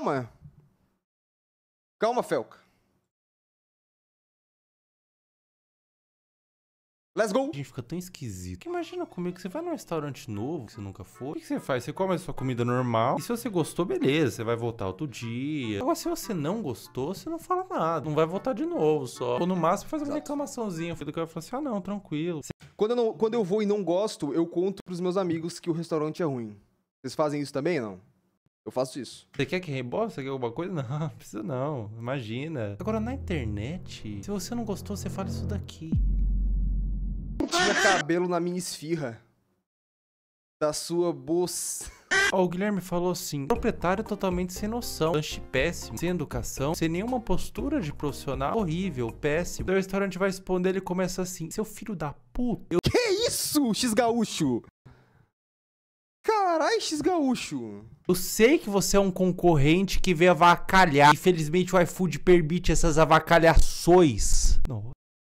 calma. Calma, Felca. Let's go! Gente, fica tão esquisito. Porque imagina comigo que você vai num restaurante novo que você nunca foi. O que você faz? Você come a sua comida normal. E se você gostou, beleza. Você vai voltar outro dia. Agora, se você não gostou, você não fala nada. Não vai voltar de novo só. Ou no máximo faz uma Exato. reclamaçãozinha. O filho vai assim: ah, não, tranquilo. Quando eu, não, quando eu vou e não gosto, eu conto pros meus amigos que o restaurante é ruim. Vocês fazem isso também não? Eu faço isso. Você quer que reembolse? Você quer alguma coisa? Não, precisa não. Imagina. Agora, na internet, se você não gostou, você fala isso daqui. tinha cabelo na minha esfirra. Da sua bolsa. Ó, oh, o Guilherme falou assim: proprietário totalmente sem noção, lanche péssimo, sem educação, sem nenhuma postura de profissional, horrível, péssimo. Daí o restaurante vai responder, ele começa assim: seu filho da puta. Eu... Que isso, X gaúcho? Caralho, X-Gaúcho. Eu sei que você é um concorrente que veio avacalhar. Infelizmente, o iFood permite essas avacalhações. Não.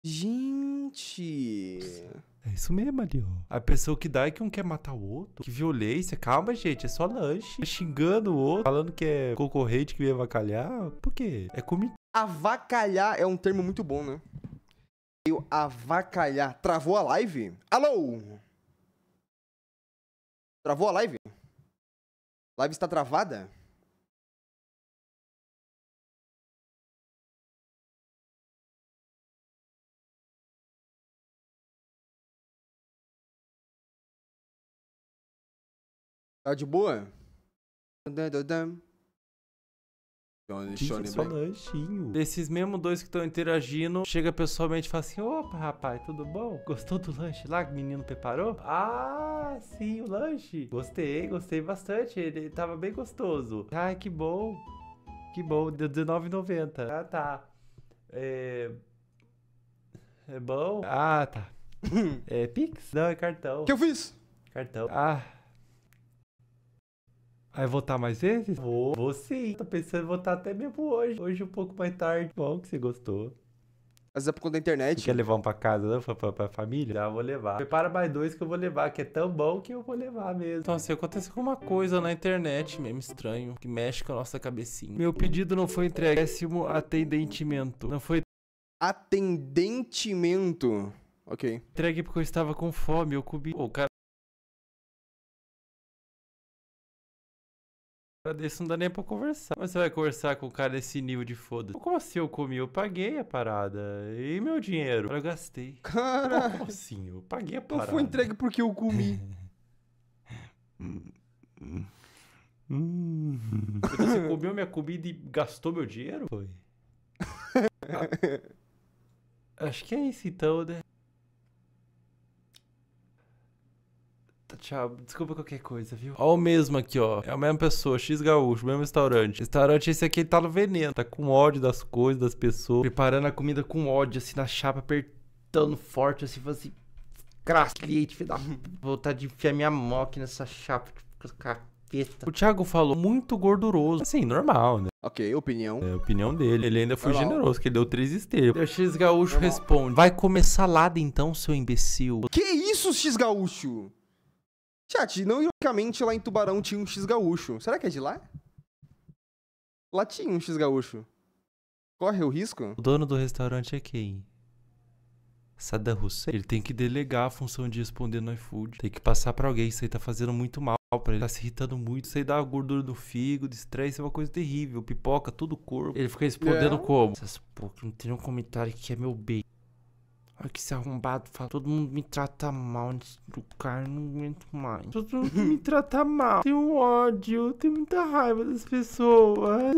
Gente. É isso mesmo ali, ó. A pessoa que dá é que um quer matar o outro. Que violência. Calma, gente. É só lanche. Tá xingando o outro. Falando que é concorrente que veio avacalhar. Por quê? É comitê. Avacalhar é um termo muito bom, né? Eu avacalhar. Travou a live? Alô? Travou a live? live está travada? Tá de boa? Dun, dun, dun. Só lanchinho. Desses mesmos dois que estão interagindo, chega pessoalmente e fala assim: opa, rapaz, tudo bom? Gostou do lanche lá que o menino preparou? Ah, sim, o lanche. Gostei, gostei bastante. Ele tava bem gostoso. Ai, que bom. Que bom, deu R$19,90. Ah, tá. É. É bom? Ah, tá. é Pix? Não, é cartão. Que eu fiz? Cartão. Ah. Vai votar mais vezes? Vou, vou sim. Tô pensando em votar até mesmo hoje. Hoje um pouco mais tarde. Bom que você gostou. Mas é por conta da internet. quer levar um pra casa, não? Né? Pra, pra, pra família? Já vou levar. Prepara mais dois que eu vou levar, que é tão bom que eu vou levar mesmo. Então, se assim, acontecer alguma coisa na internet mesmo estranho, que mexe com a nossa cabecinha. Meu pedido não foi entregue. Péssimo atendentimento. Não foi... Atendentimento? Ok. Entregue porque eu estava com fome, eu comi. Oh, cara... Cara, desse não dá nem pra conversar. Mas você vai conversar com o cara desse nível de foda. Como assim eu comi? Eu paguei a parada. E meu dinheiro? Eu gastei. Cara! Como assim? Eu paguei a parada. Eu fui entregue porque eu comi. Então você comeu minha comida e gastou meu dinheiro? Foi. Acho que é isso então, né? Tchau, desculpa qualquer coisa, viu? Ó, o mesmo aqui, ó. É a mesma pessoa, X Gaúcho, mesmo restaurante. Restaurante esse aqui, ele tá no veneno. Tá com ódio das coisas, das pessoas. Preparando a comida com ódio, assim, na chapa, apertando forte, assim, fazendo. assim. Crass, cliente, filho da vontade tá de enfiar minha moque nessa chapa. Tipo, capeta. O Thiago falou muito gorduroso. Assim, normal, né? Ok, opinião. É, opinião dele. Ele ainda foi Olá. generoso, que ele deu três estrelas. O X Gaúcho Olá. responde: Vai comer salada então, seu imbecil. Que isso, X Gaúcho? Chat, não ironicamente lá em Tubarão tinha um X gaúcho. Será que é de lá? Lá tinha um X gaúcho. Corre o risco? O dono do restaurante é quem? Saddam Hussein. Ele tem que delegar a função de responder no iFood. Tem que passar pra alguém. Isso aí tá fazendo muito mal pra ele. Tá se irritando muito. Isso aí dá gordura no fígado, estresse. é uma coisa terrível. Pipoca, todo o corpo. Ele fica respondendo é. como? Essas porra, não tem um comentário que é meu bem. Aqui se arrombado fala, todo mundo me trata mal do lugar, não aguento mais. Todo mundo me trata mal. Tenho ódio, tenho muita raiva das pessoas.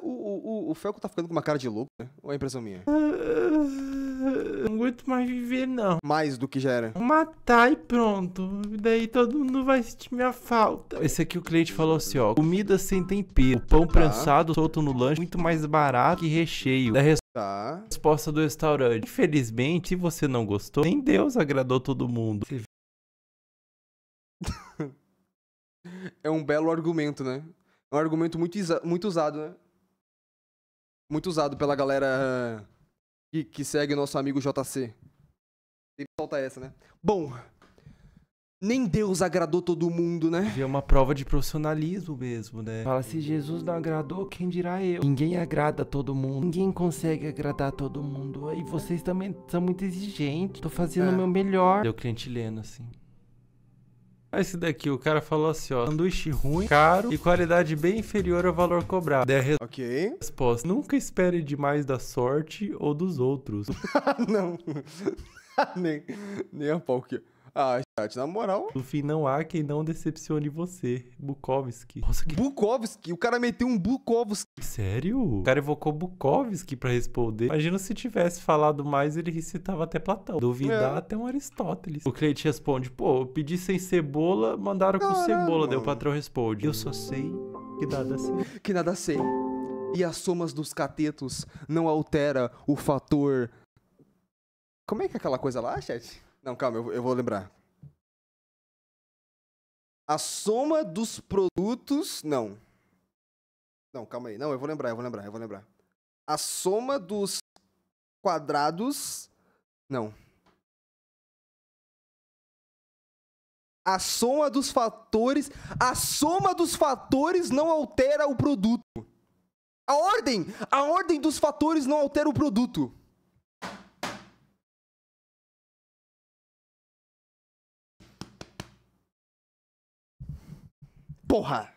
O, o, o Felco tá ficando com uma cara de louco, né? Ou é impressão minha? Não aguento mais viver, não. Mais do que já era. Matar e pronto. Daí todo mundo vai sentir minha falta. Esse aqui o cliente falou assim, ó. Comida sem tempero. Tá. Pão tá. prensado solto no lanche. Muito mais barato que recheio. Da Tá. Resposta do restaurante. Infelizmente, você não gostou. Nem Deus agradou todo mundo. é um belo argumento, né? É um argumento muito, muito usado, né? Muito usado pela galera ah, que, que segue o nosso amigo JC. Tem que soltar essa, né? Bom, nem Deus agradou todo mundo, né? É uma prova de profissionalismo mesmo, né? Fala, se Jesus não agradou, quem dirá eu? Ninguém agrada todo mundo. Ninguém consegue agradar todo mundo. E vocês também são muito exigentes. Tô fazendo é. o meu melhor. Deu cliente lendo, assim. Esse daqui, o cara falou assim, ó. Sanduíche ruim, caro e qualidade bem inferior ao valor cobrado. Daí a res... Ok. Resposta. Nunca espere demais da sorte ou dos outros. não. nem, nem a pau que... Ah, chat, na moral. No fim, não há quem não decepcione você. Bukowski. Nossa, que... Bukowski? O cara meteu um Bukowski. Sério? O cara evocou Bukowski pra responder. Imagina se tivesse falado mais, ele recitava até Platão. Duvidar é. até um Aristóteles. O cliente responde, pô, eu pedi sem cebola, mandaram Caramba. com cebola. Daí o patrão responde, eu só sei que nada sei. Que nada sei. E as somas dos catetos não altera o fator... Como é que é aquela coisa lá, chat? Não, calma, eu, eu vou lembrar. A soma dos produtos. Não. Não, calma aí. Não, eu vou lembrar, eu vou lembrar, eu vou lembrar. A soma dos quadrados. Não. A soma dos fatores. A soma dos fatores não altera o produto. A ordem! A ordem dos fatores não altera o produto. Porra!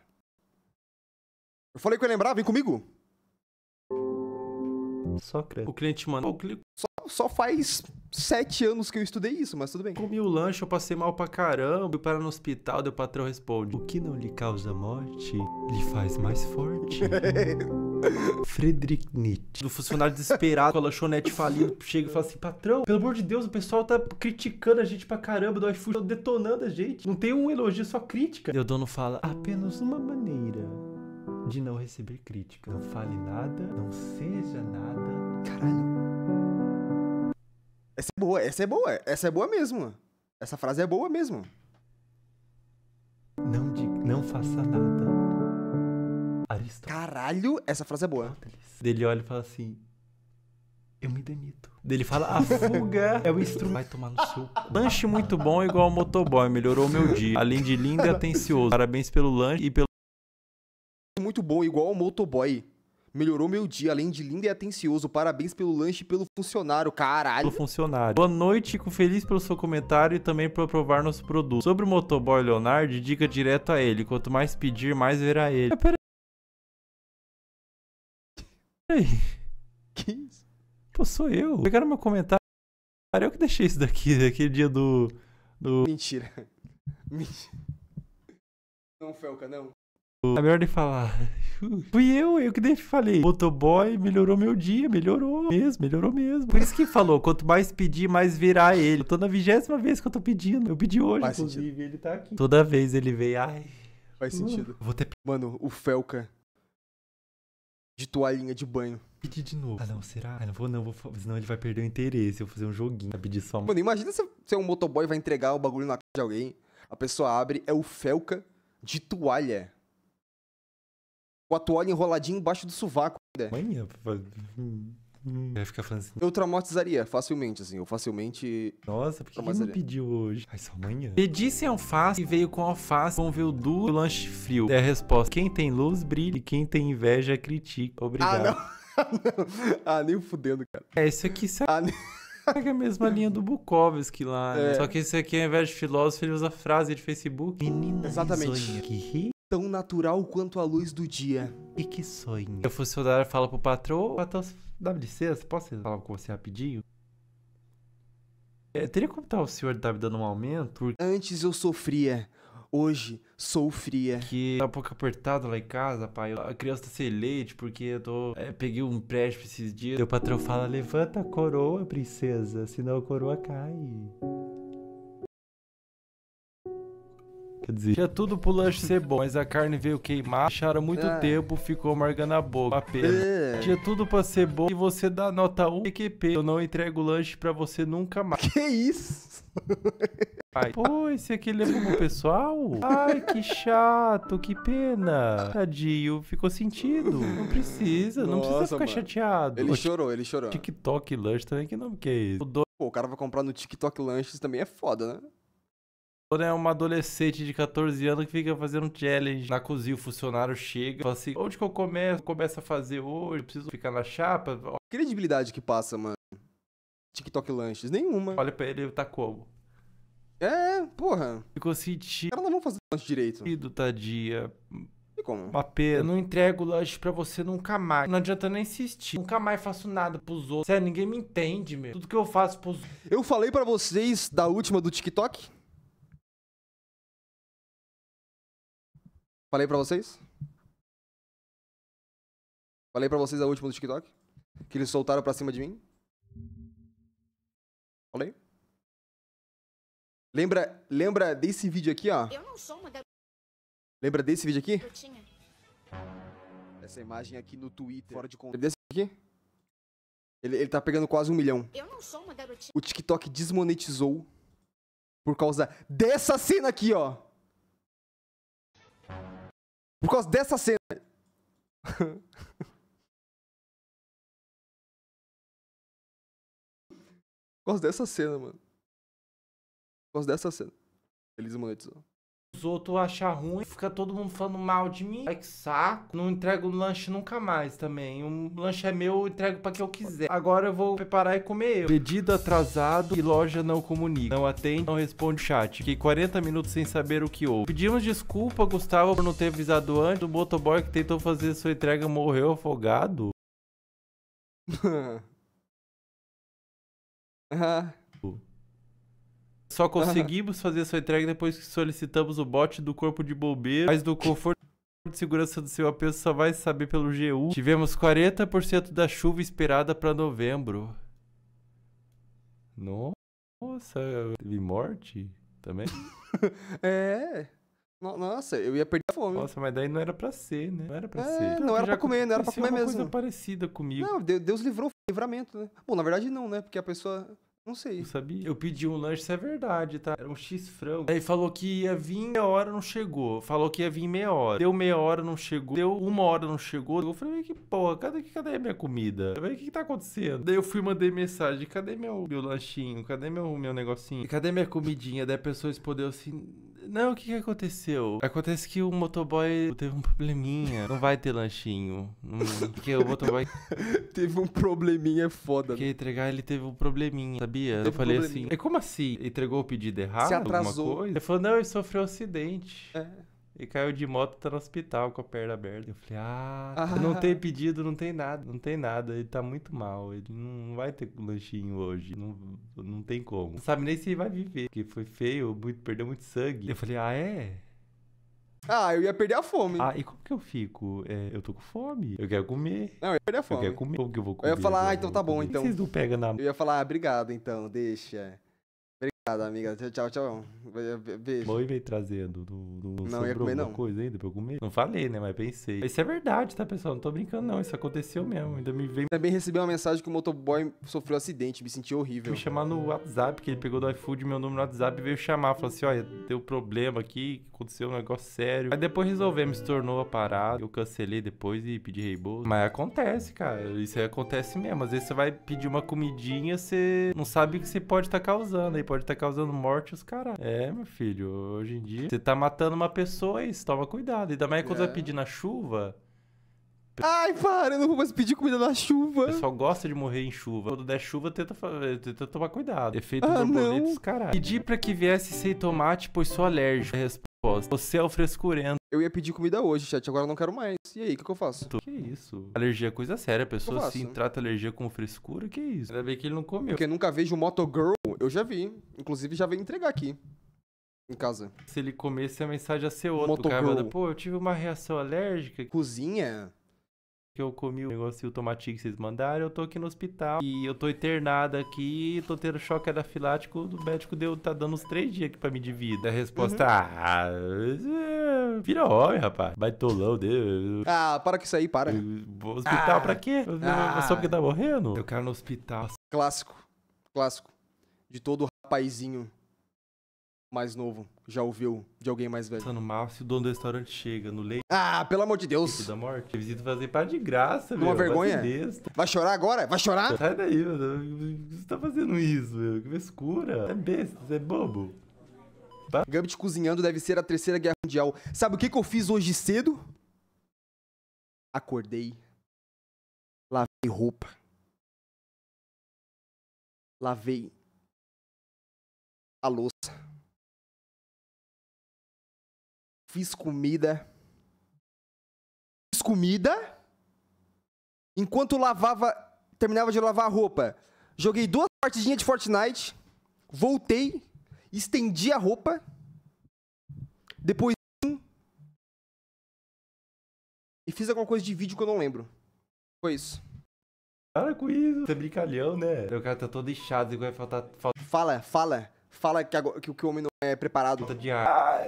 Eu falei que eu ia lembrar, vem comigo. Só creio. O cliente mandou. Só, só faz sete anos que eu estudei isso, mas tudo bem. Comi o lanche, eu passei mal pra caramba, fui parar no hospital, o patrão responde. O que não lhe causa morte, lhe faz mais forte. Friedrich Nietzsche. Do funcionário desesperado com a lanchonete falindo, chega e fala assim: patrão, pelo amor de Deus, o pessoal tá criticando a gente pra caramba do iFood, detonando a gente. Não tem um elogio, só crítica. E o dono fala: apenas uma maneira de não receber crítica. Não fale nada, não seja nada. Caralho. Essa é boa, essa é boa, essa é boa mesmo. Essa frase é boa mesmo. Não diga, não faça nada. Aristóteles. Caralho, essa frase é boa. Ele olha e fala assim: Eu me demito. Ele fala: A fuga é o instrumento. Vai tomar no seu Lanche muito bom, igual ao motoboy. Melhorou meu dia. Além de lindo e atencioso. Parabéns pelo lanche e pelo. Muito bom, igual ao motoboy. Melhorou meu dia, além de lindo e atencioso. Parabéns pelo lanche e pelo funcionário, caralho. Pelo funcionário. Boa noite, fico feliz pelo seu comentário e também por aprovar nosso produto. Sobre o motoboy Leonardo, diga direto a ele. Quanto mais pedir, mais verá ele. É, pera... Peraí. Que isso? Pô, sou eu. Pegaram meu comentário. Eu que deixei isso daqui, aquele dia do. do... Mentira. Mentira. Não, Felca, não. É melhor de falar. Fui eu, eu que nem falei. Motoboy melhorou meu dia, melhorou mesmo, melhorou mesmo. Por isso que falou, quanto mais pedir, mais virá ele. tô na vigésima vez que eu tô pedindo. Eu pedi hoje, Faz inclusive, sentido. ele tá aqui. Toda vez ele veio, ai. Faz uh. sentido. Vou ter... Mano, o Felca de toalhinha de banho. Pedir de novo. Ah, não, será? Ah, não vou, não, vou, senão ele vai perder o interesse. Eu vou fazer um joguinho, vai pedir só. Mano, imagina se, se um motoboy vai entregar o bagulho na casa de alguém, a pessoa abre, é o Felca de toalha. Com a toalha enroladinha embaixo do sovaco. Né? Manhã, Hum, vai ficar falando assim. Eu traumatizaria facilmente, assim. Eu facilmente. Nossa, porque que não pediu hoje? Ai, só amanhã. Pedi sem alface e veio com alface. Vamos ver o do lanche frio. É a resposta. Quem tem luz, brilha. E quem tem inveja, critica. Obrigado. Ah, não. ah, nem fudendo, cara. É, isso aqui sabe. Ah, nem... É a mesma linha do Bukowski lá. Né? É. Né? Só que esse aqui, ao invés de filósofo, ele usa frase de Facebook. Menina Exatamente. Risonha, que ri tão natural quanto a luz do dia. E que sonho. O funcionário fala pro patrão, patrão, dá licença, posso falar com você rapidinho? É, teria como contar tá o senhor tá me dando um aumento? Antes eu sofria, hoje sou fria. Que tá um pouco apertado lá em casa, pai. A criança tá sem leite porque eu tô. É, peguei um empréstimo esses dias. Meu patrão fala: levanta a coroa, princesa, senão a coroa cai. Quer dizer, tinha tudo pro lanche ser bom, mas a carne veio queimar, acharam muito ah. tempo, ficou amargando a boca. Pena. É. Tinha tudo pra ser bom e você dá nota 1 PQP. Eu não entrego lanche pra você nunca mais. Que isso? Ai, pô, esse aqui levou é pro pessoal? Ai, que chato, que pena. Tadinho, ficou sentido. Não precisa, Nossa, não precisa ficar mano. chateado. Ele chorou, ele chorou. TikTok lanche também, que nome que é esse? Pô, o cara vai comprar no TikTok Lanches também é foda, né? é uma adolescente de 14 anos que fica fazendo challenge na cozinha. O funcionário chega e fala assim: onde que eu começo? Começa a fazer hoje? Eu preciso ficar na chapa? Credibilidade que passa, mano. TikTok lanches, nenhuma. Olha pra ele, tá como? É, porra. Ficou sentindo. Ela não fazer lanche direito. E do tadia. E como? Uma pena. Eu não entrego lanche pra você nunca mais. Não adianta nem insistir. Nunca mais faço nada pros outros. Sério, ninguém me entende, meu. Tudo que eu faço pros. Eu falei pra vocês da última do TikTok? Falei pra vocês? Falei pra vocês a última do TikTok? Que eles soltaram pra cima de mim? Falei? Lembra, lembra desse vídeo aqui, ó? Eu não sou uma garota. Lembra desse vídeo aqui? Essa imagem aqui no Twitter. Fora de conta. Desse aqui? Ele, ele tá pegando quase um milhão. Eu não sou uma garotinha. O TikTok desmonetizou por causa dessa cena aqui, ó. Por causa dessa cena. Por causa dessa cena, mano. Por causa dessa cena. feliz monetizam os outros acham ruim, fica todo mundo falando mal de mim. Ai, que saco. Não entrego lanche nunca mais também. Um lanche é meu, eu entrego pra quem eu quiser. Agora eu vou preparar e comer eu. Pedido atrasado e loja não comunica. Não atende, não responde chat. Fiquei 40 minutos sem saber o que houve. Pedimos desculpa, Gustavo, por não ter avisado antes. O motoboy que tentou fazer sua entrega morreu afogado. ah. Só conseguimos fazer essa entrega depois que solicitamos o bote do corpo de bombeiro, mas do conforto de segurança do seu apelo só vai saber pelo GU. Tivemos 40% da chuva esperada para novembro. Nossa, teve morte também? é. Nossa, eu ia perder a fome. Nossa, mas daí não era pra ser, né? Não era pra é, ser. Não era pra comer, não era pra comer uma mesmo. coisa parecida comigo. Não, Deus livrou o livramento, né? Bom, na verdade não, né? Porque a pessoa não sei. Não sabia. Eu pedi um lanche, isso é verdade, tá? Era um X-frango. Aí falou que ia vir meia hora, não chegou. Falou que ia vir meia hora. Deu meia hora, não chegou. Deu uma hora, não chegou. Eu falei, que porra, cadê, cadê a minha comida? Falei, o que, que tá acontecendo? Daí eu fui mandei mensagem, cadê meu, meu lanchinho? Cadê meu, meu negocinho? Cadê minha comidinha? Daí a pessoa respondeu assim não, o que, que aconteceu? Acontece que o motoboy teve um probleminha. Não vai ter lanchinho. porque o motoboy. teve um probleminha foda. Porque entregar ele teve um probleminha, sabia? Teve eu falei assim: é como assim? Entregou o pedido errado? Se atrasou. Ele falou: não, ele sofreu um acidente. É. E caiu de moto, tá no hospital com a perna aberta. Eu falei, ah, ah, não tem ah. pedido, não tem nada, não tem nada. Ele tá muito mal, ele não vai ter lanchinho hoje, não, não tem como. Não sabe nem se ele vai viver, porque foi feio, muito, perdeu muito sangue. Eu falei, ah, é? Ah, eu ia perder a fome. Ah, e como que eu fico? É, eu tô com fome. Eu quero comer. Não, eu ia perder a fome. Eu quero comer. Como que eu vou comer? Eu ia falar, ah, então tá bom, então. Vocês não pegam na mão. Eu ia falar, ah, obrigado, então, deixa. Obrigado, amiga. Tchau, tchau. Beijo. Moi veio trazendo. Não, não, não ia comer, não. coisa ainda pra eu comer? Não falei, né? Mas pensei. Isso é verdade, tá, pessoal? Não tô brincando, não. Isso aconteceu mesmo. Ainda me veio. Também recebi uma mensagem que o motoboy sofreu um acidente. Me senti horrível. Me chamar no WhatsApp, que ele pegou do iFood meu número no WhatsApp e veio chamar. Falou assim: olha, deu problema aqui, aconteceu um negócio sério. Aí depois resolvemos, tornou a parada. Eu cancelei depois e pedi reembolso. Mas acontece, cara. Isso aí acontece mesmo. Às vezes você vai pedir uma comidinha, você não sabe o que você pode estar tá causando. Aí pode estar tá tá causando morte, os caras. É, meu filho, hoje em dia você tá matando uma pessoa e toma cuidado. Ainda mais quando é. vai pedir na chuva. Ai, para, eu não vou mais pedir comida na chuva. O pessoal gosta de morrer em chuva. Quando der chuva, tenta, eh, tenta tomar cuidado. Efeito ah, borboleta, não. caralho. Pedi pra que viesse sem tomate, pois sou alérgico. Resposta. Você é o frescurento. Eu ia pedir comida hoje, chat, agora eu não quero mais. E aí, o que, que, eu faço? Que isso? Alergia é coisa séria. A pessoa assim trata alergia com frescura, que isso? Ainda bem que ele não comeu. Porque nunca vejo Moto Girl eu já vi. Inclusive, já veio entregar aqui. Em casa. Se ele comesse, a mensagem ia ser outra. O cara manda, pô, eu tive uma reação alérgica. Cozinha? Que eu comi o negócio e o tomatinho que vocês mandaram. Eu tô aqui no hospital e eu tô internada aqui. Tô tendo choque anafilático. O médico deu, tá dando uns três dias aqui pra mim de vida. A resposta, uhum. ah, é, vira homem, rapaz. Baitolão, Deus. Ah, para com isso aí, para. Hospital ah, pra quê? Ah, Só porque tá morrendo? Eu quero no hospital. Clássico. Clássico de todo rapazinho mais novo já ouviu de alguém mais velho. Pensando mal se o dono do restaurante chega no leite. Ah, pelo amor de Deus. Tipo da morte. Visita fazer para de graça, Uma Uma vergonha. Vai chorar agora? Vai chorar? Sai daí, mano. Você tá fazendo isso, meu. Que frescura. É besta, você é bobo. Tá? Gambit cozinhando deve ser a terceira guerra mundial. Sabe o que, que eu fiz hoje cedo? Acordei. Lavei roupa. Lavei a louça. Fiz comida. Fiz comida. Enquanto lavava, terminava de lavar a roupa, joguei duas partidinhas de Fortnite, voltei, estendi a roupa. Depois e fiz alguma coisa de vídeo que eu não lembro. Foi isso. Para com isso, você é brincalhão, né? meu cara tá todo inchado, vai faltar. Fala, fala fala que, que, que o homem não é preparado. De ar.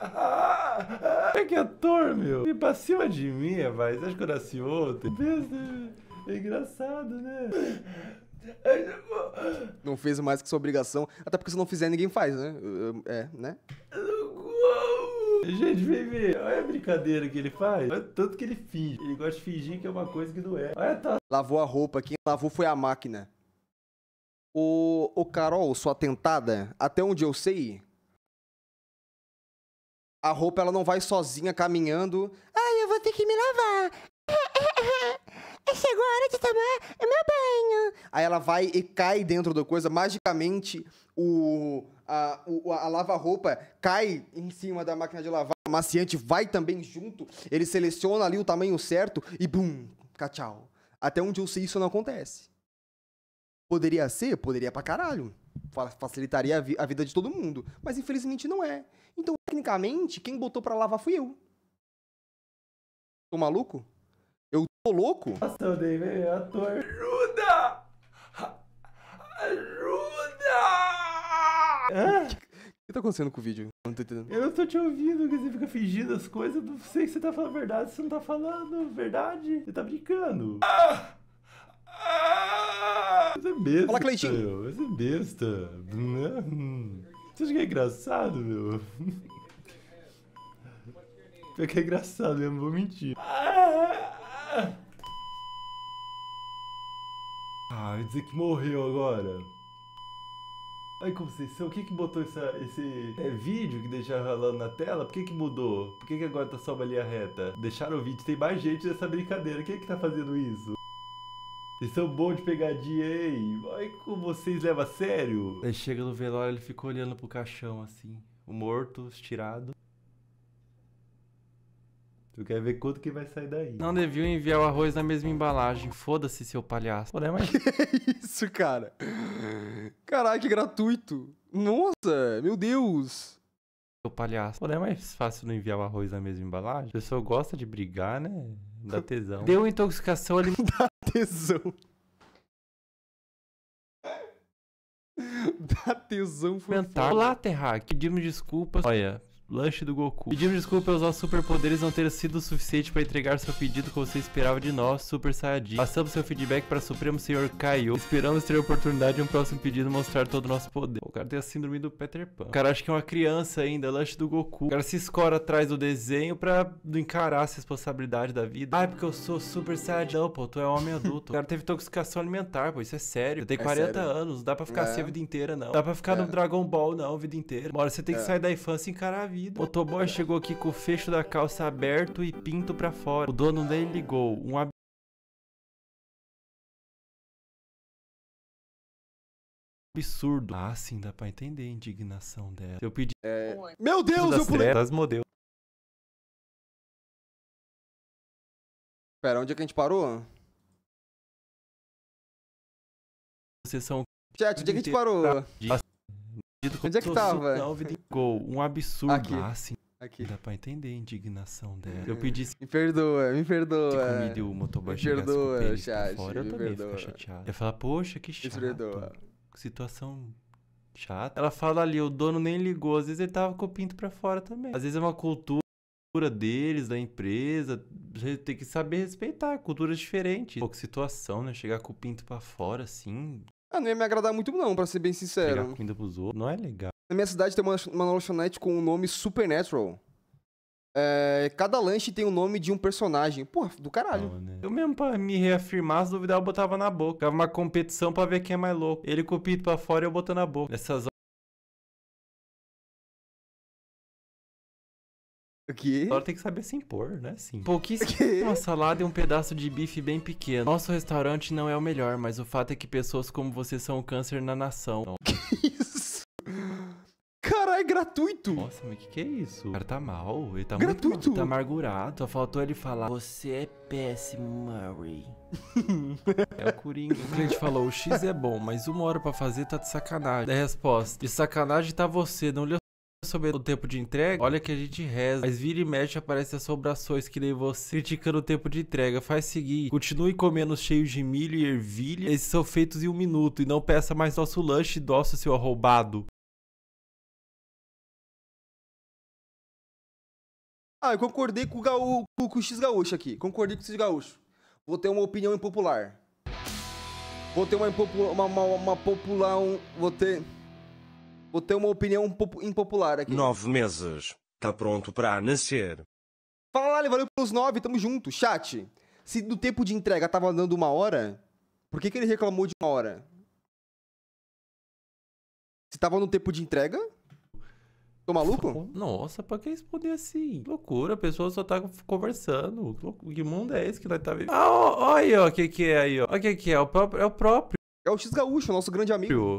Ah, é que ator, meu. E pra cima de mim, rapaz. Acho que eu nasci ontem. É engraçado, né? Não fez mais que sua obrigação. Até porque se não fizer, ninguém faz, né? É, né? Gente, vem ver. Olha a brincadeira que ele faz. Olha tanto que ele finge. Ele gosta de fingir que é uma coisa que não é. Olha a Lavou a roupa. Quem lavou foi a máquina. O, o Carol, sua tentada, até onde eu sei, a roupa ela não vai sozinha caminhando. Ai, eu vou ter que me lavar. Chegou a hora de tomar meu banho. Aí ela vai e cai dentro da coisa. Magicamente, o a, o, a lava-roupa cai em cima da máquina de lavar. O maciante vai também junto. Ele seleciona ali o tamanho certo e bum, tchau. Até onde eu sei, isso não acontece. Poderia ser? Poderia pra caralho. Facilitaria a, vi a vida de todo mundo. Mas infelizmente não é. Então, tecnicamente, quem botou pra lavar fui eu. Tô maluco? Eu tô louco? Nossa, eu dei ator. Ajuda! Ajuda! O que, que tá acontecendo com o vídeo? Eu não tô entendendo. Eu não tô te ouvindo, que você fica fingindo as coisas. Não sei se você tá falando a verdade, você não tá falando a verdade. Você tá brincando. Ah! Mas é besta. Fala, Cleitinho. Meu. Mas é besta. Né? Você acha que é engraçado, meu? Pior que é engraçado não vou mentir. Ah, vai dizer que morreu agora. Aí, Conceição, o que que botou essa, esse é, vídeo que deixaram rolando na tela? Por que que mudou? Por que que agora tá só uma linha reta? Deixaram o vídeo, tem mais gente nessa brincadeira. Quem é que tá fazendo isso? Vocês são bons de pegadinha, hein? Vai com vocês leva a sério? Aí chega no velório, ele fica olhando pro caixão assim, o morto, estirado. Tu quer ver quanto que vai sair daí? Não deviam enviar o arroz na mesma embalagem. Foda-se, seu palhaço. Porém, é que isso, cara? Caralho, que gratuito. Nossa, meu Deus. Seu palhaço. Porém, é mais fácil não enviar o arroz na mesma embalagem? A pessoa gosta de brigar, né? Dá tesão. Deu intoxicação ali. tesão. Dá tesão foi Mental foda. lá, Terra. Que me desculpas. Olha, Lanche do Goku. Pedimos desculpa aos nossos superpoderes não ter sido o suficiente para entregar seu pedido que você esperava de nós, Super Saiyajin. Passamos seu feedback para Supremo Senhor Kaiô. Esperamos ter a oportunidade de um próximo pedido mostrar todo o nosso poder. O cara tem a síndrome do Peter Pan. O cara acha que é uma criança ainda, lanche do Goku. O cara se escora atrás do desenho pra encarar essa responsabilidade da vida. Ah, é porque eu sou Super Saiyajin. Não, pô, tu é homem adulto. o cara teve intoxicação alimentar, pô, isso é sério. Eu tenho é 40 sério. anos, não dá pra ficar é. assim a vida inteira, não. Dá pra ficar é. no Dragon Ball, não, a vida inteira. Uma você tem que é. sair da infância e encarar a vida vida. O toboy chegou aqui com o fecho da calça aberto e pinto pra fora. O dono nem ligou. Um ab... absurdo. Ah, sim, dá pra entender a indignação dela. Eu pedi... É... Meu Deus, das eu pulei... Das modelo. Pera, onde é que a gente parou? Vocês são... Chat, onde é que a gente parou? De... Onde é que tava? Gol, um absurdo. Aqui. Ah, sim. Aqui. Dá pra entender a indignação dela. É. Eu pedi. Me perdoa, me perdoa. Se comida e o motoboy me perdoa, chat, fora, eu me também perdoa. ficar chateado. Eu ia falar, poxa, que chato. Me perdoa. Situação chata. Ela fala ali, o dono nem ligou. Às vezes ele tava com o pinto pra fora também. Às vezes é uma cultura deles, da empresa, você tem que saber respeitar culturas diferentes. Pô, que situação, né? Chegar com o pinto pra fora, assim, ah, não ia me agradar muito não, para ser bem sincero. Pegar comida pros outros não é legal. Na minha cidade tem uma, uma lanchonete com o um nome Supernatural. É, cada lanche tem o nome de um personagem. Porra, do caralho. Não, né? Eu mesmo, pra me reafirmar, se duvidar, eu botava na boca. Era uma competição pra ver quem é mais louco. Ele com o pito pra fora e eu botando na boca. Nessas O quê? Agora tem que saber se impor, né? Sim. Pouquíssimo. Uma salada e um pedaço de bife bem pequeno. Nosso restaurante não é o melhor, mas o fato é que pessoas como você são o câncer na nação. Então... Que isso? Caralho, é gratuito! Nossa, mas que que é isso? O cara tá mal, ele tá gratuito. muito mal, tá amargurado. Só faltou ele falar, você é péssimo, Murray. é o Coringa. O né? cliente falou, o X é bom, mas uma hora pra fazer tá de sacanagem. A resposta, de sacanagem tá você, não lhe sobre o tempo de entrega, olha que a gente reza, mas vira e mexe aparece sobrações que nem você criticando o tempo de entrega. Faz seguir, continue comendo cheio de milho e ervilha, esses são feitos em um minuto, e não peça mais nosso lanche, nosso seu arrombado. Ah, eu concordei com o, gaú, com o X Gaúcho aqui. Concordei com o X Gaúcho. Vou ter uma opinião impopular. Vou ter uma impopular. Uma, uma, uma popular. Um, vou ter. Vou ter uma opinião impopular aqui. Nove meses. Tá pronto para nascer. Fala, lá, valeu pelos nove, tamo junto. Chat, se do tempo de entrega tava dando uma hora, por que, que ele reclamou de uma hora? Se tava no tempo de entrega? Tô maluco? Nossa, pra que responder assim? Que loucura, a pessoa só tá conversando. Que mundo é esse que nós tá vivendo? Ah, olha, aí, ó, o que que é aí, ó. O que que é? O próprio, é o próprio. É o X Gaúcho, nosso grande amigo.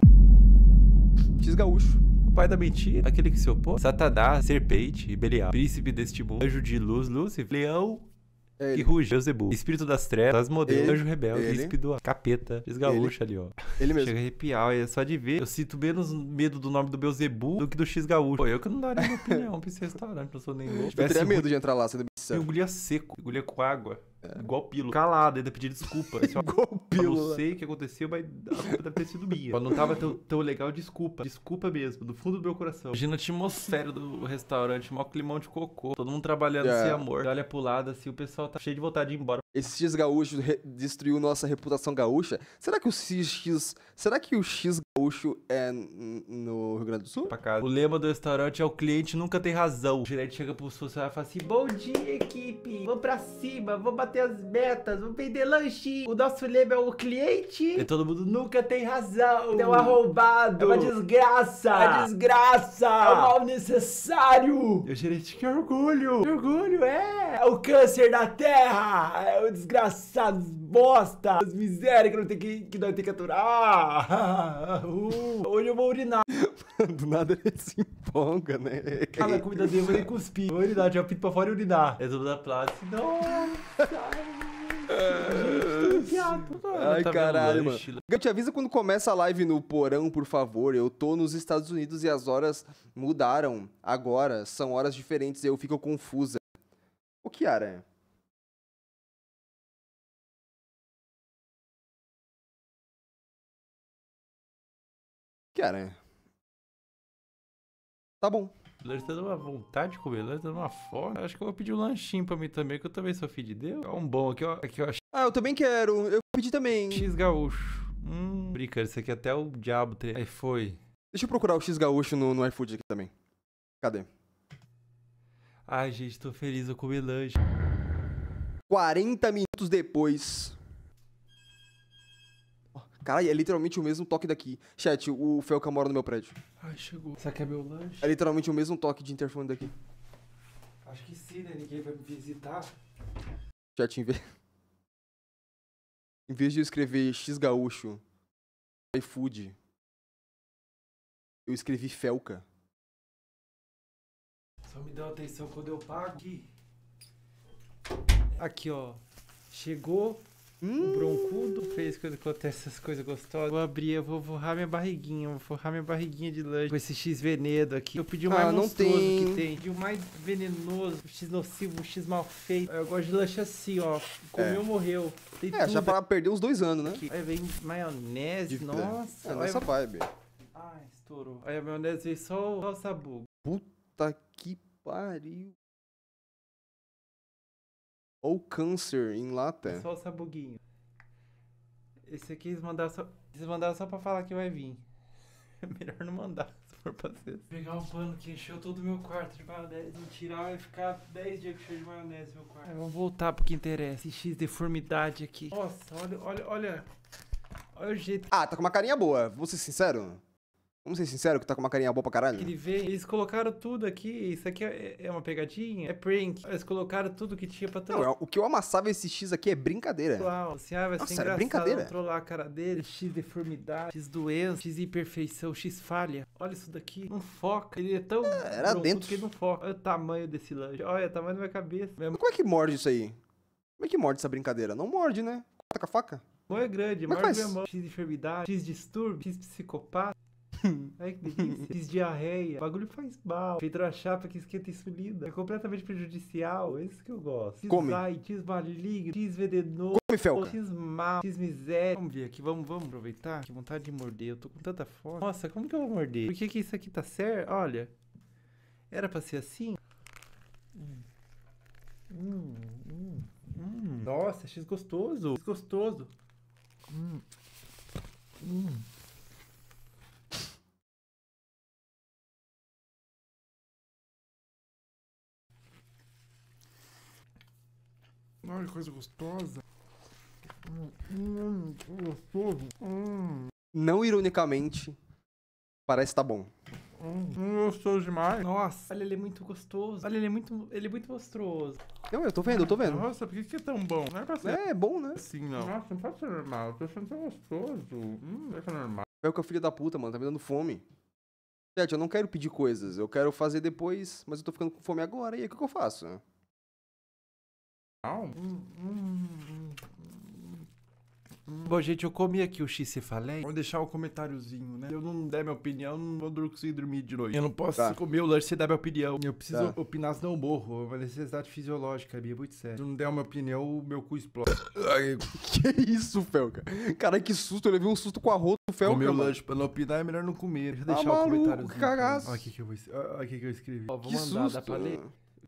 X Gaúcho, o pai da mentira, aquele que se opôs, Satanás, Serpente e Belial, príncipe deste mundo, anjo de luz, Lúcifer, leão ele. Que ruge, Beuzebu. Espírito das trevas, modelo Anjo Rebelde, Príncipe do Capeta, X-Gaúcho ali, ó. Ele mesmo. Chega a arrepiar, é só de ver. Eu sinto menos medo do nome do Beuzebu do que do X-Gaúcho. Pô, eu que não daria minha opinião pra esse restaurante, não sou nem louco. Eu teria medo de entrar lá, sendo eu engolia seco, engolia com água. É. Igual pílula. Calada, ainda pedir desculpa. Assim, Igual pílula. Eu não sei o que aconteceu, mas a culpa deve ter sido minha. Quando não tava tão, tão legal, desculpa. Desculpa mesmo, do fundo do meu coração. Imagina a atmosfera do restaurante, mó climão de cocô. Todo mundo trabalhando yeah. É. sem amor. Olha pro lado, assim, o pessoal tá cheio de vontade de ir embora. Esse X gaúcho destruiu nossa reputação gaúcha. Será que o X. Será que o X gaúcho é no Rio Grande do Sul? Pra casa. O lema do restaurante é o cliente nunca tem razão. O gerente chega pro social e fala assim: Bom dia, equipe! Vamos pra cima, vamos bater bater as metas, vamos vender lanche. O nosso lema é o cliente. E todo mundo nunca tem razão. Então é um arrombado. É uma desgraça. É uma desgraça. É um ah. mal necessário. Eu o gerente, que orgulho. Que orgulho, é. É o câncer da terra. É o desgraçado bosta! As misérias que nós temos que, que, nós tem que aturar! Uh, hoje eu vou urinar. Do nada ele se empolga, né? Cala a comida dele nem cuspir. Vou urinar, já pinto pra fora e urinar. Resumo da plástica. Nossa! Ai, tá caralho, mano. Eu te avisa quando começa a live no porão, por favor. Eu tô nos Estados Unidos e as horas mudaram agora. São horas diferentes eu fico confusa. O que, era? Cara. Tá bom. Ele tá dando uma vontade de comer, ele tá dando uma fome. Acho que eu vou pedir um lanchinho pra mim também, que eu também sou filho de Deus. É um bom aqui, ó. Aqui, acho. Ah, eu também quero. Eu pedi também. X gaúcho. Hum, brincadeira, isso aqui é até o diabo. Tre... Aí foi. Deixa eu procurar o X gaúcho no, no iFood aqui também. Cadê? Ai, gente, tô feliz, eu comi lanche. 40 minutos depois, Caralho, é literalmente o mesmo toque daqui. Chat, o Felca mora no meu prédio. Ai, chegou. Será que é meu lanche? É literalmente o mesmo toque de interfone daqui. Acho que sim, né? Ninguém vai me visitar. Chat, em vez... em vez de eu escrever X gaúcho, iFood, eu escrevi Felca. Só me dá atenção quando eu pago. Aqui, ó. Chegou Hum. O broncudo fez quando acontece essas coisas gostosas. Vou abrir, eu vou forrar minha barriguinha, vou forrar minha barriguinha de lanche com esse X veneno aqui. Eu pedi o mais ah, monstruoso tem. que tem. Pedi o mais venenoso, o X nocivo, o X mal feito. Eu gosto de lanche assim, ó. Comeu, é. morreu. Tem é, já para perder uns dois anos, né? Aqui. Aí vem maionese, de nossa. É nossa vibe. Ai, ah, estourou. Aí a maionese veio só o sabugo. Puta que pariu. Ou câncer em lata. É só o sabuguinho. Esse aqui eles mandaram só, eles mandaram só pra falar que vai vir. É melhor não mandar, se for pra ser. Pegar um pano que encheu todo o meu quarto de maionese não tirar vai ficar 10 dias que cheio de maionese no meu quarto. Aí, vamos voltar pro que interessa. Esse X deformidade aqui. Nossa, olha, olha, olha. Olha o jeito. Ah, tá com uma carinha boa, vou ser sincero. Vamos ser sinceros, que tá com uma carinha boa pra caralho. Ele né? vê, eles colocaram tudo aqui. Isso aqui é, é uma pegadinha, é prank. Eles colocaram tudo que tinha pra Não, é o que eu amassava esse X aqui é brincadeira. Uau, assim, ah, vai ser é engraçado brincadeira. trollar a cara dele. X deformidade, X doença, X imperfeição, X falha. Olha isso daqui, não foca. Ele é tão é, era dentro que não foca. Olha o tamanho desse lanche, olha o tamanho da minha cabeça. Minha... Como é que morde isso aí? Como é que morde essa brincadeira? Não morde, né? Corta com a faca. Não é grande, Mas é. X enfermidade, X distúrbio, X psicopata. Ai, que delícia. Fiz diarreia. O bagulho faz mal. Feito a chapa que esquenta e insulina. É completamente prejudicial. É isso que eu gosto. X Come. Zai, X maligno, X venenoso. Come, Felca. X mal, X miséria. Vamos ver aqui. Vamos, vamos aproveitar. Que vontade de morder. Eu tô com tanta fome. Nossa, como que eu vou morder? Por que que isso aqui tá certo? Olha. Era pra ser assim? Hum. Hum, hum, hum. Nossa, é X gostoso. X gostoso. Hum. Hum. Olha que coisa gostosa. Hum, hum, gostoso. Hum. Não ironicamente, parece estar tá bom. Hum, hum, gostoso demais. Nossa. Olha, ele é muito gostoso. Olha, ele é muito, ele é muito monstruoso. Não, eu tô vendo, eu tô vendo. Nossa, por que, que é tão bom? Não é pra ser. É, é bom, né? Sim, não. Nossa, não pode ser normal. Eu tô achando tão gostoso. Hum, é que normal. É o que é filho da puta, mano. Tá me dando fome. Gente, eu não quero pedir coisas. Eu quero fazer depois, mas eu tô ficando com fome agora. E aí, o que, que eu faço? Não? Bom, gente, eu comi aqui o x-cefalé. Vou deixar o um comentáriozinho, né? Se eu não der minha opinião, não vou conseguir dormir de noite. Eu não posso tá. comer o lanche sem dar minha opinião. Eu preciso tá. opinar, senão eu morro. É uma necessidade fisiológica, é muito sério. Se eu não der uma opinião, o meu cu explode. que isso, Felca? Cara, que susto. Eu levei um susto com a rota do Felca. Comer o lanche pra não opinar é melhor não comer. Tá Deixa eu deixar ah, o maluco, comentáriozinho. Cagaço. Olha o que, que eu, escrevi. Ó, vou que mandar susto. pra ler.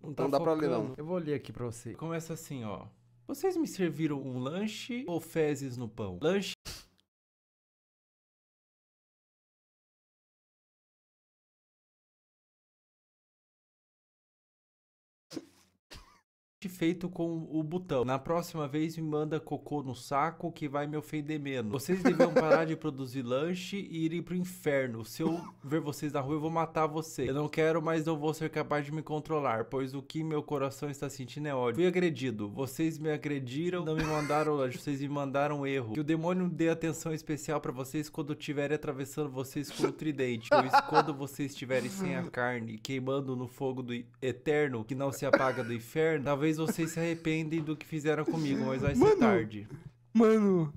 Não, tá não dá para pra ler, não. Eu vou ler aqui pra você. Começa assim, ó. Vocês me serviram um lanche ou fezes no pão? Lanche feito com o botão. Na próxima vez me manda cocô no saco que vai me ofender menos. Vocês deviam parar de produzir lanche e irem pro inferno. Se eu ver vocês na rua, eu vou matar você. Eu não quero, mas não vou ser capaz de me controlar, pois o que meu coração está sentindo é ódio. Fui agredido. Vocês me agrediram, não me mandaram lanche, vocês me mandaram erro. Que o demônio dê atenção especial para vocês quando estiverem atravessando vocês com o tridente, pois quando vocês estiverem sem a carne, queimando no fogo do eterno que não se apaga do inferno, talvez Talvez vocês se arrependem do que fizeram comigo, mas vai mano, ser tarde. Mano.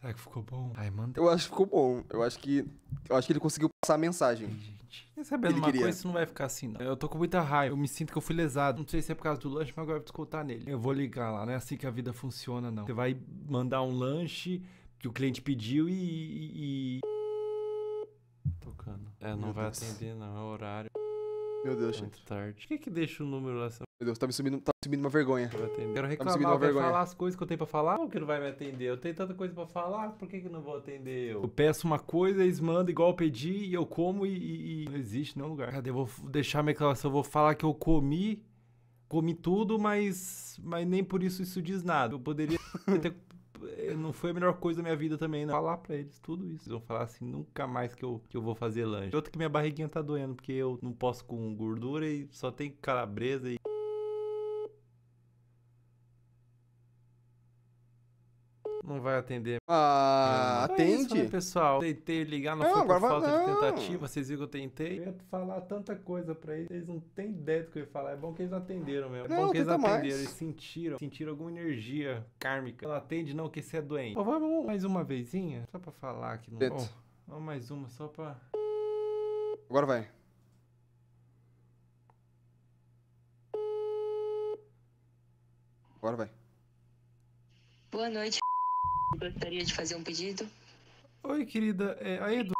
Será que ficou bom? Ai, manda. Eu acho que ficou bom. Eu acho que. Eu acho que ele conseguiu passar a mensagem. Ai, gente. E sabendo ele uma queria. coisa, isso não vai ficar assim, não. Eu tô com muita raiva. Eu me sinto que eu fui lesado. Não sei se é por causa do lanche, mas agora eu vou escutar nele. Eu vou ligar lá, não é assim que a vida funciona, não. Você vai mandar um lanche que o cliente pediu e... e, Tocando. É, não Meu vai Deus. atender, não. É horário. Meu Deus, é gente. tarde. Por que que deixa o número lá? Meu Deus, tá me subindo, tá me subindo uma vergonha. Eu Quero tá reclamar, tá eu vergonha. falar as coisas que eu tenho pra falar. Como que não vai me atender? Eu tenho tanta coisa pra falar, por que que não vou atender eu? Eu peço uma coisa, eles mandam igual eu pedi, e eu como e, e... não existe nenhum lugar. Cadê? Eu vou deixar minha reclamação, eu vou falar que eu comi, comi tudo, mas, mas nem por isso isso diz nada. Eu poderia ter... Eh, não foi a melhor coisa da minha vida também, não. Falar pra eles tudo isso. Eles vão falar assim, nunca mais que eu, que eu vou fazer lanche. Outro que minha barriguinha tá doendo, porque eu não posso com gordura e só tem calabresa e... não vai atender. Ah, atende. Ah, é isso, né, pessoal? Tentei ligar, não, não foi por falta não. de ah. tentativa, vocês viram que eu tentei. Eu ia falar tanta coisa pra eles, eles não têm ideia do que eu ia falar. É bom que eles atenderam mesmo. é bom que eles atenderam, mais. eles sentiram, sentiram alguma energia kármica. Não atende não, que você é doente. vamos mais uma vezinha, só pra falar que não... Vamos mais uma, só pra... Agora vai. Agora vai. Boa noite. Gostaria de fazer um pedido? Oi, querida. É a Edu.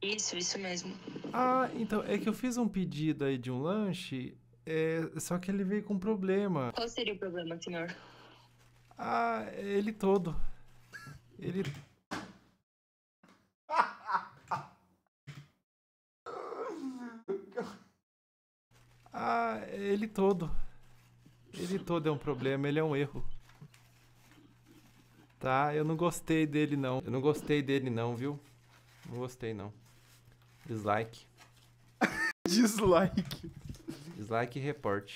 Isso, isso mesmo. Ah, então, é que eu fiz um pedido aí de um lanche, é, só que ele veio com um problema. Qual seria o problema, senhor? Ah, ele todo. Ele. ah, ele todo. Ele todo é um problema, ele é um erro. Tá, eu não gostei dele não. Eu não gostei dele não, viu? Não gostei não. Dislike. Dislike. Dislike e report.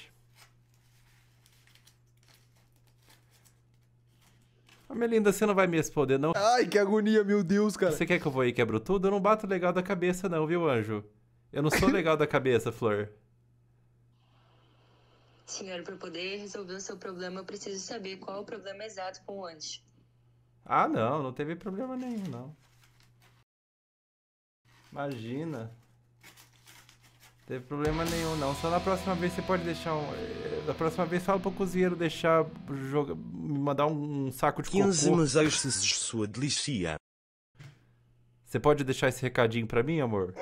Ah, Melinda, você não vai me responder, não? Ai, que agonia, meu Deus, cara. Você quer que eu vou aí e quebro tudo? Eu não bato legal da cabeça, não, viu, anjo? Eu não sou legal da cabeça, Flor. Senhor, para poder resolver o seu problema, eu preciso saber qual é o problema exato com o anjo. Ah, não, não teve problema nenhum, não. Imagina. Não teve problema nenhum, não. Só na próxima vez você pode deixar um. Eh, da próxima vez fala pro cozinheiro deixar. jogar, me mandar um, saco de 15 cocô. 15 mas sua delícia. Você pode deixar esse recadinho pra mim, amor?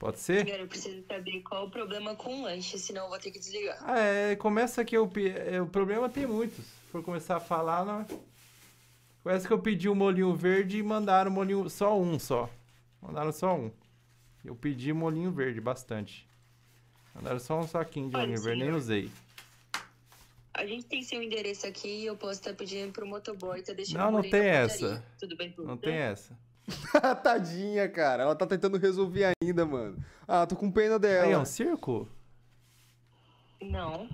Pode ser? Eu preciso saber qual o problema com o lanche, senão eu vou ter que desligar. Ah, é, começa que eu, é, o problema tem muitos. Se for começar a falar, não... É. Começa que eu pedi um molinho verde e mandaram molinho, só um só. Mandaram só um. Eu pedi molinho verde, bastante. Mandaram só um saquinho de Olha, molinho verde, nem usei. A gente tem seu endereço aqui e eu posso estar tá pedindo pro motoboy, tá deixando Não, não tem essa. Tudo bem, tudo Não tem essa. Tadinha, cara. Ela tá tentando resolver ainda, mano. Ah, tô com pena dela. Aí é um circo? Não.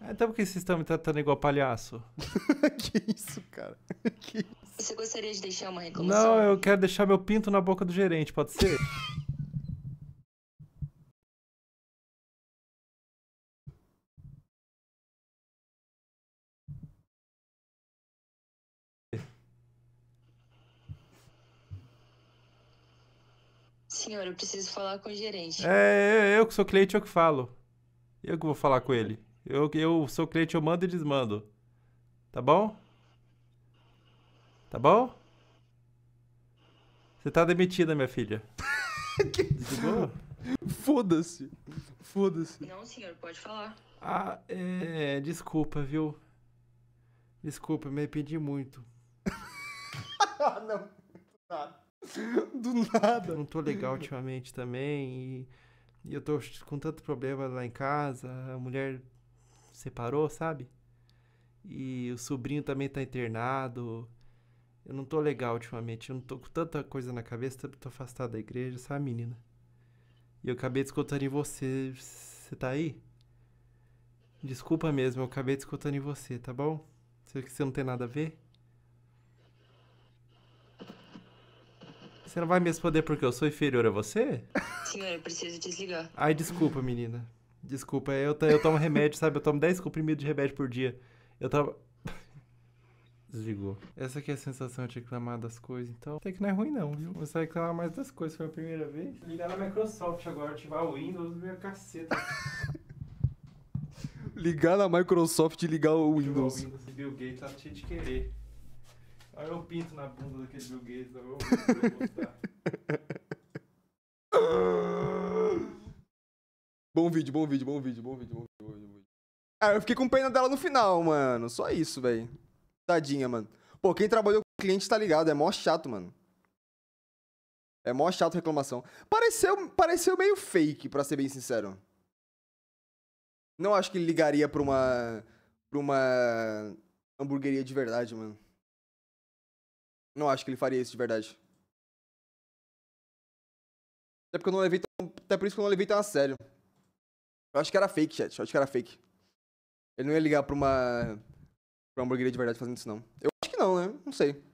Ah, então por que vocês estão me tratando igual palhaço? que isso, cara? Que isso? Você gostaria de deixar uma reclamação? Não, eu quero deixar meu pinto na boca do gerente, pode ser? senhor, eu preciso falar com o gerente. É, é, é, eu, que sou cliente, eu que falo. Eu que vou falar com ele. Eu, eu sou cliente, eu mando e desmando. Tá bom? Tá bom? Você tá demitida, minha filha. que... Foda-se. Foda-se. Não, senhor, pode falar. Ah, é. Desculpa, viu? Desculpa, me arrependi muito. Ah, não, nada. Do nada. Eu não tô legal ultimamente também. E, e eu tô com tanto problema lá em casa. A mulher separou, sabe? E o sobrinho também tá internado. Eu não tô legal ultimamente. Eu não tô com tanta coisa na cabeça. Tô afastado da igreja, sabe, menina? E eu acabei escutar em você. Você tá aí? Desculpa mesmo, eu acabei escutar em você, tá bom? Sei que você não tem nada a ver. Você não vai me responder porque eu sou inferior a você? Senhora, eu preciso desligar. Ai, desculpa, menina. Desculpa, eu, eu tomo remédio, sabe? Eu tomo 10 comprimidos de remédio por dia. Eu tava. Desligou. Essa aqui é a sensação de reclamar das coisas, então. Até que não é ruim, não, viu? Você vai reclamar mais das coisas, foi a primeira vez. Ligar na Microsoft agora, ativar o Windows, meu caceta. ligar na Microsoft e ligar o Windows. Ligar o Windows. Bill Gates tá cheio de querer. Aí eu pinto na bunda daquele Bill Gates, eu vou gostar. Bom vídeo, bom vídeo, bom vídeo, bom vídeo, bom vídeo, bom vídeo. Ah, eu fiquei com pena dela no final, mano. Só isso, velho. Tadinha, mano. Pô, quem trabalhou com cliente tá ligado, é mó chato, mano. É mó chato reclamação. Pareceu, pareceu meio fake, pra ser bem sincero. Não acho que ligaria pra uma. pra uma. hamburgueria de verdade, mano. Não acho que ele faria isso de verdade. Até porque eu não levei tão... Até por isso que eu não levei tão a sério. Eu acho que era fake, chat. Eu acho que era fake. Ele não ia ligar pra uma. pra uma hamburgueria de verdade fazendo isso, não. Eu acho que não, né? Não sei.